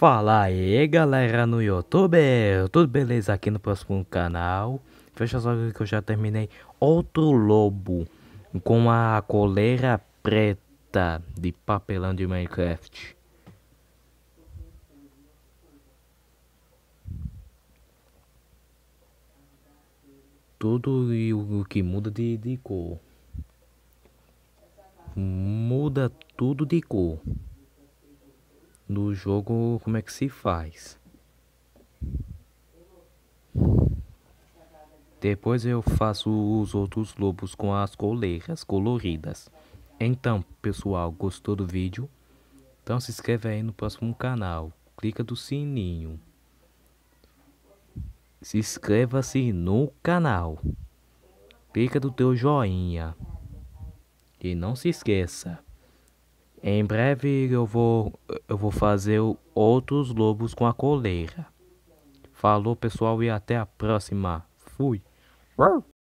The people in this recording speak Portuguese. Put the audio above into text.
Fala aí galera no YouTube, tudo beleza aqui no próximo canal Fecha só que eu já terminei outro lobo com a coleira preta de papelão de Minecraft Tudo e o que muda de, de cor Muda tudo de cor do jogo, como é que se faz. Depois eu faço os outros lobos com as coleiras coloridas. Então, pessoal, gostou do vídeo? Então se inscreve aí no próximo canal. Clica do sininho. Se inscreva-se no canal. Clica do teu joinha. E não se esqueça. Em breve eu vou, eu vou fazer outros lobos com a coleira. Falou pessoal e até a próxima. Fui.